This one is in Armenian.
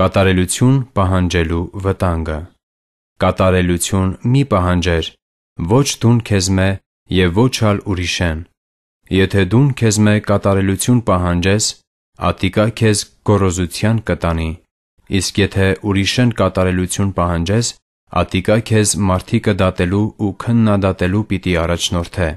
Կատարելություն պահանջելու վտանգը Կատարելություն մի պահանջեր. ոչ դուն քեզմե և ոչալ ուրիշեն: Եթե դուն քեզմե կատարելություն պահանջես, ատիկա քեզ գոռոզության կտանի, իսկ եթե ուրիշեն կատարելություն պահանջես, ատիկա քեզ մարդիկը դատելու ու քննադատելու պիտի առաջնորդե: